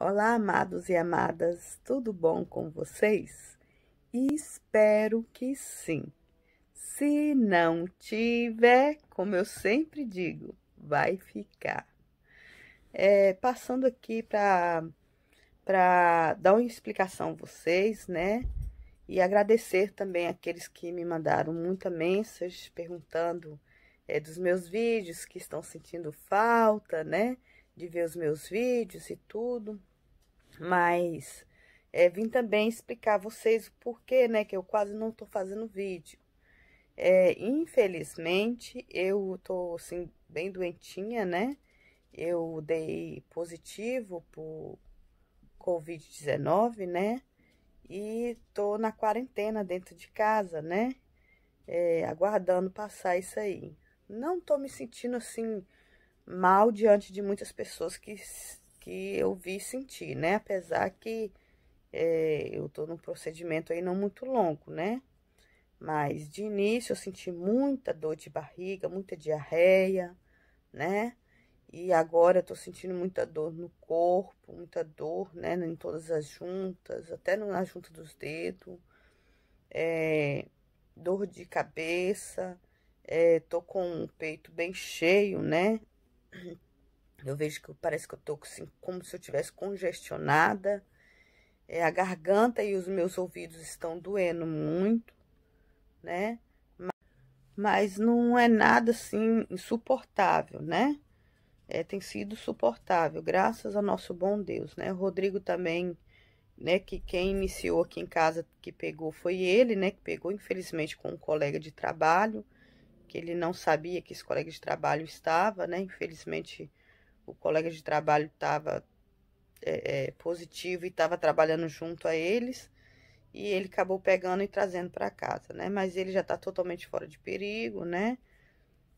Olá, amados e amadas, tudo bom com vocês? Espero que sim. Se não tiver, como eu sempre digo, vai ficar. É, passando aqui para dar uma explicação a vocês, né? E agradecer também aqueles que me mandaram muita mensagem perguntando é, dos meus vídeos, que estão sentindo falta, né? De ver os meus vídeos e tudo. Mas é, vim também explicar a vocês o porquê, né? Que eu quase não tô fazendo vídeo. É, infelizmente, eu tô, assim, bem doentinha, né? Eu dei positivo por Covid-19, né? E tô na quarentena dentro de casa, né? É, aguardando passar isso aí. Não tô me sentindo, assim, mal diante de muitas pessoas que que eu vi e senti, né? Apesar que é, eu tô num procedimento aí não muito longo, né? Mas de início eu senti muita dor de barriga, muita diarreia, né? E agora eu tô sentindo muita dor no corpo, muita dor, né? Em todas as juntas, até na junta dos dedos. É, dor de cabeça, é, tô com o peito bem cheio, né? Eu vejo que parece que eu tô assim, como se eu tivesse congestionada. É, a garganta e os meus ouvidos estão doendo muito, né? Mas não é nada assim insuportável, né? É, tem sido suportável, graças ao nosso bom Deus, né? O Rodrigo também, né? Que quem iniciou aqui em casa que pegou foi ele, né? Que pegou, infelizmente, com um colega de trabalho, que ele não sabia que esse colega de trabalho estava, né? Infelizmente o colega de trabalho estava é, é, positivo e estava trabalhando junto a eles. E ele acabou pegando e trazendo para casa, né? Mas ele já está totalmente fora de perigo, né?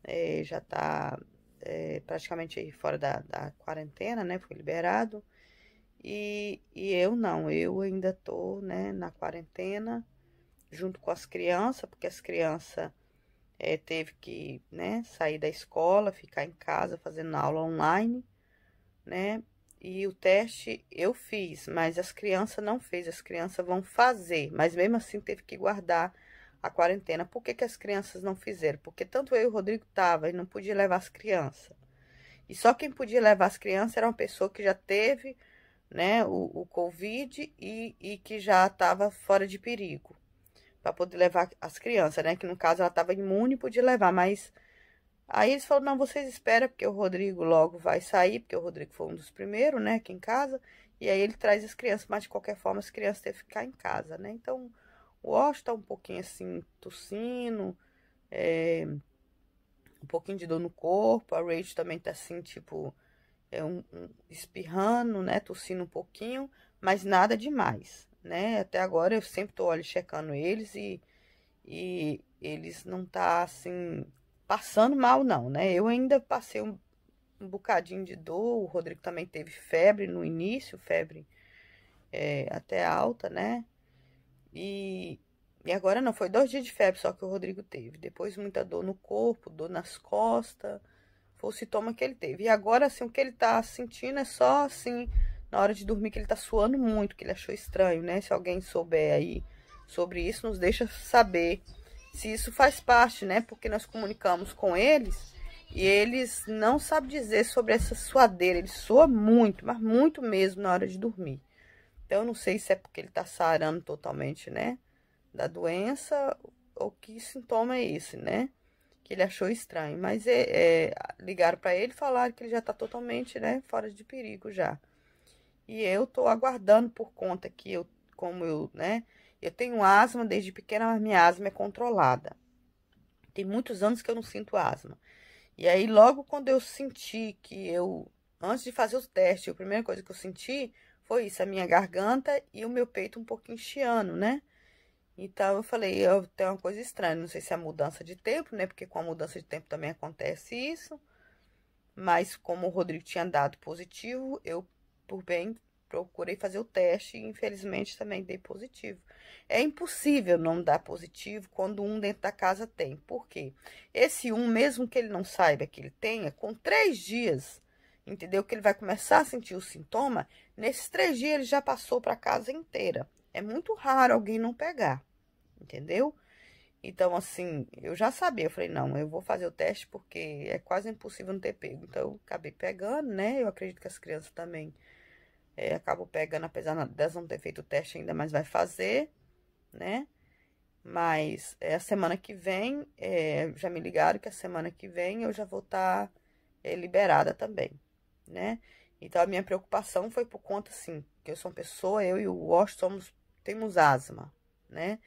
É, já está é, praticamente fora da, da, quarentena, né? Foi liberado. E, e eu não, eu ainda tô, né, na quarentena, junto com as crianças, porque as crianças é, teve que, né, sair da escola, ficar em casa fazendo aula online, né? E o teste eu fiz, mas as crianças não fez, as crianças vão fazer, mas mesmo assim teve que guardar a quarentena. Por que, que as crianças não fizeram? Porque tanto eu e o Rodrigo tava e não podia levar as crianças. E só quem podia levar as crianças era uma pessoa que já teve, né, o, o Covid e, e que já estava fora de perigo para poder levar as crianças, né? Que no caso ela estava imune e podia levar, mas aí eles falaram: não, vocês esperam, porque o Rodrigo logo vai sair, porque o Rodrigo foi um dos primeiros, né? Aqui em casa, e aí ele traz as crianças, mas de qualquer forma as crianças têm que ficar em casa, né? Então o Osh tá um pouquinho assim, tossindo, é, um pouquinho de dor no corpo, a Rage também tá assim, tipo, é um, um espirrando, né? Tossindo um pouquinho, mas nada demais né? Até agora eu sempre tô olhando checando eles e, e eles não tá assim passando mal não, né? Eu ainda passei um, um bocadinho de dor, o Rodrigo também teve febre no início, febre é, até alta, né? E, e agora não, foi dois dias de febre só que o Rodrigo teve. Depois muita dor no corpo, dor nas costas, foi o sintoma que ele teve. E agora, assim, o que ele tá sentindo é só, assim, na hora de dormir que ele tá suando muito, que ele achou estranho, né? Se alguém souber aí sobre isso, nos deixa saber se isso faz parte, né? Porque nós comunicamos com eles e eles não sabem dizer sobre essa suadeira. Ele soa muito, mas muito mesmo na hora de dormir. Então, eu não sei se é porque ele tá sarando totalmente, né? Da doença ou que sintoma é esse, né? Que ele achou estranho. Mas é, é ligaram para ele e falaram que ele já tá totalmente, né? Fora de perigo já. E eu tô aguardando por conta que eu, como eu, né? Eu tenho asma desde pequena, mas minha asma é controlada. Tem muitos anos que eu não sinto asma. E aí, logo quando eu senti que eu, antes de fazer os testes, a primeira coisa que eu senti foi isso, a minha garganta e o meu peito um pouquinho chiando, né? Então, eu falei, eu, tem uma coisa estranha, não sei se é a mudança de tempo, né? Porque com a mudança de tempo também acontece isso. Mas como o Rodrigo tinha dado positivo, eu por bem, procurei fazer o teste e infelizmente também dei positivo. É impossível não dar positivo quando um dentro da casa tem. Por quê? Esse um, mesmo que ele não saiba que ele tenha, com três dias, entendeu? Que ele vai começar a sentir o sintoma, nesses três dias ele já passou para a casa inteira. É muito raro alguém não pegar, entendeu? Então, assim, eu já sabia, eu falei, não, eu vou fazer o teste porque é quase impossível não ter pego. Então, eu acabei pegando, né? Eu acredito que as crianças também é, acabo pegando, apesar delas não ter feito o teste ainda, mas vai fazer, né? Mas é a semana que vem, é, já me ligaram que a semana que vem eu já vou estar tá, é, liberada também, né? Então, a minha preocupação foi por conta, assim, que eu sou uma pessoa, eu e o Wash somos, temos asma, né?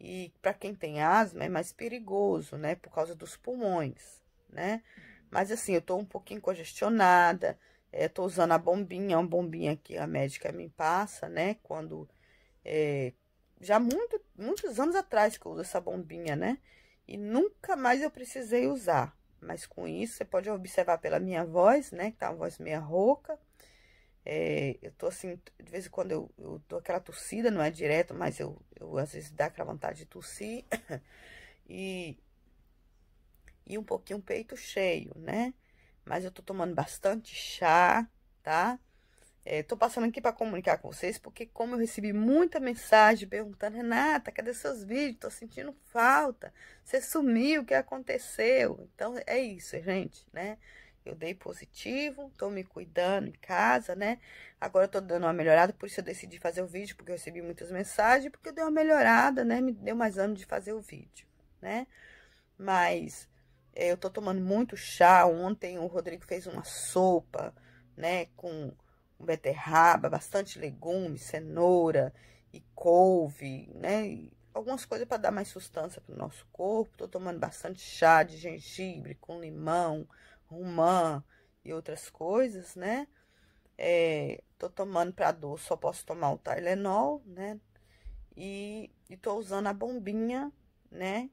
E para quem tem asma é mais perigoso, né? Por causa dos pulmões, né? Mas assim, eu tô um pouquinho congestionada, é, tô usando a bombinha, é uma bombinha que a médica me passa, né? Quando, é, já muito, muitos anos atrás que eu uso essa bombinha, né? E nunca mais eu precisei usar. Mas com isso, você pode observar pela minha voz, né? Que tá uma voz meia rouca. É, eu tô assim, de vez em quando eu, eu dou aquela tossida, não é direto, mas eu, eu às vezes dá aquela vontade de tossir. e, e um pouquinho peito cheio, né? mas eu tô tomando bastante chá, tá? É, tô passando aqui para comunicar com vocês, porque como eu recebi muita mensagem perguntando, Renata, cadê seus vídeos? Tô sentindo falta, você sumiu, o que aconteceu? Então, é isso, gente, né? Eu dei positivo, tô me cuidando em casa, né? Agora eu tô dando uma melhorada, por isso eu decidi fazer o vídeo, porque eu recebi muitas mensagens, porque eu dei uma melhorada, né? Me deu mais ânimo de fazer o vídeo, né? Mas é, eu tô tomando muito chá. Ontem o Rodrigo fez uma sopa, né, com beterraba, bastante legumes, cenoura e couve, né? algumas coisas para dar mais sustância para o nosso corpo. Tô tomando bastante chá de gengibre com limão, romã e outras coisas, né? É, tô tomando para dor, só posso tomar o Tylenol, né? E, e tô usando a bombinha, né?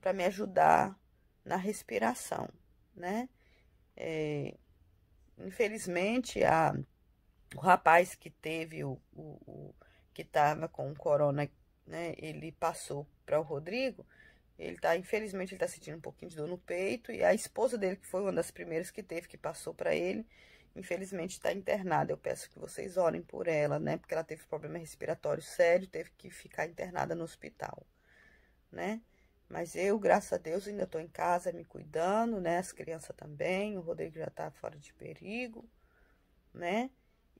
Para me ajudar na respiração, né? É, infelizmente, a, o rapaz que teve o, o, o que estava com o corona, né? Ele passou para o Rodrigo. Ele tá, infelizmente, ele tá sentindo um pouquinho de dor no peito. E a esposa dele, que foi uma das primeiras que teve, que passou para ele, infelizmente está internada. Eu peço que vocês orem por ela, né? Porque ela teve problema respiratório sério, teve que ficar internada no hospital, né? Mas eu, graças a Deus, ainda estou em casa me cuidando, né? As crianças também, o Rodrigo já está fora de perigo, né?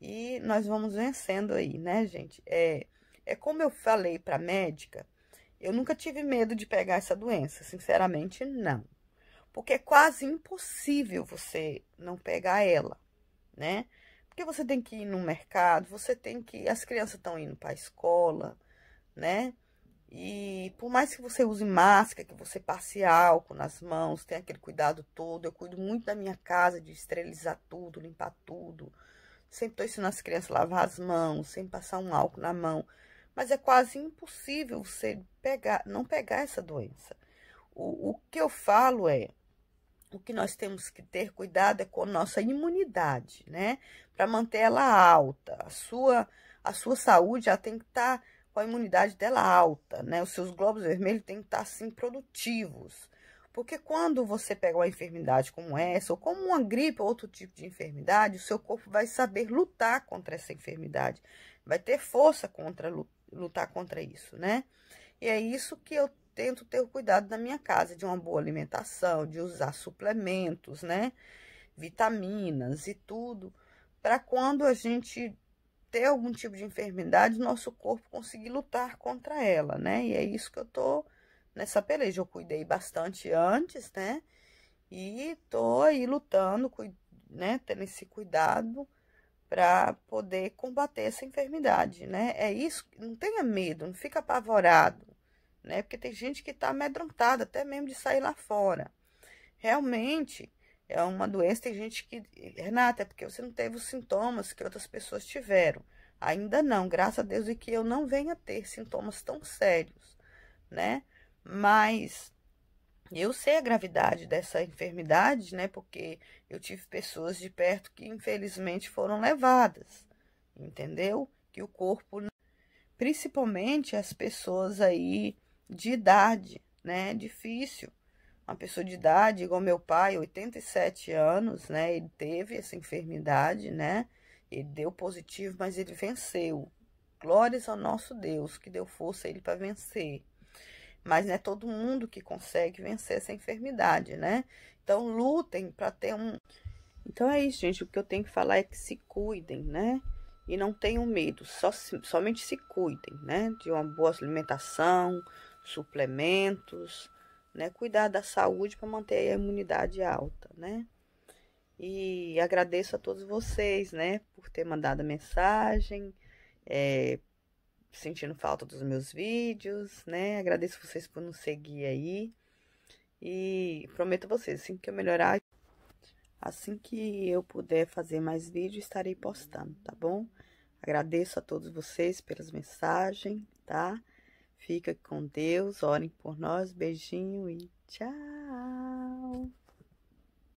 E nós vamos vencendo aí, né, gente? É, é como eu falei para médica, eu nunca tive medo de pegar essa doença, sinceramente, não. Porque é quase impossível você não pegar ela, né? Porque você tem que ir no mercado, você tem que... As crianças estão indo para a escola, né? E por mais que você use máscara, que você passe álcool nas mãos, tenha aquele cuidado todo, eu cuido muito da minha casa, de esterilizar tudo, limpar tudo. Sempre estou ensinando as crianças a lavar as mãos, sem passar um álcool na mão. Mas é quase impossível você pegar, não pegar essa doença. O, o que eu falo é, o que nós temos que ter cuidado é com a nossa imunidade, né? Para manter ela alta. A sua, a sua saúde, ela tem que estar... Tá com a imunidade dela alta, né? Os seus glóbulos vermelhos têm que estar, assim, produtivos. Porque quando você pega uma enfermidade como essa, ou como uma gripe ou outro tipo de enfermidade, o seu corpo vai saber lutar contra essa enfermidade. Vai ter força contra lutar contra isso, né? E é isso que eu tento ter o cuidado na minha casa, de uma boa alimentação, de usar suplementos, né? Vitaminas e tudo, para quando a gente ter algum tipo de enfermidade, nosso corpo conseguir lutar contra ela, né? E é isso que eu tô nessa peleja. Eu cuidei bastante antes, né? E tô aí lutando, né? Tendo esse cuidado para poder combater essa enfermidade, né? É isso, não tenha medo, não fica apavorado, né? Porque tem gente que tá amedrontada até mesmo de sair lá fora. Realmente, é uma doença, tem gente que, Renata, é porque você não teve os sintomas que outras pessoas tiveram. Ainda não, graças a Deus, e que eu não venha ter sintomas tão sérios, né? Mas eu sei a gravidade dessa enfermidade, né? Porque eu tive pessoas de perto que infelizmente foram levadas, entendeu? Que o corpo, principalmente as pessoas aí de idade, né? Difícil uma pessoa de idade, igual meu pai, 87 anos, né? Ele teve essa enfermidade, né? Ele deu positivo, mas ele venceu. Glórias ao nosso Deus, que deu força a ele para vencer. Mas não é todo mundo que consegue vencer essa enfermidade, né? Então, lutem para ter um. Então, é isso, gente. O que eu tenho que falar é que se cuidem, né? E não tenham medo. Só, somente se cuidem, né? De uma boa alimentação, suplementos né? Cuidar da saúde para manter a imunidade alta, né? E agradeço a todos vocês, né, por ter mandado a mensagem, é, sentindo falta dos meus vídeos, né? Agradeço vocês por nos seguir aí. E prometo a vocês, assim que eu melhorar, assim que eu puder fazer mais vídeos estarei postando, tá bom? Agradeço a todos vocês pelas mensagens, tá? Fica com Deus, orem por nós. Beijinho e tchau.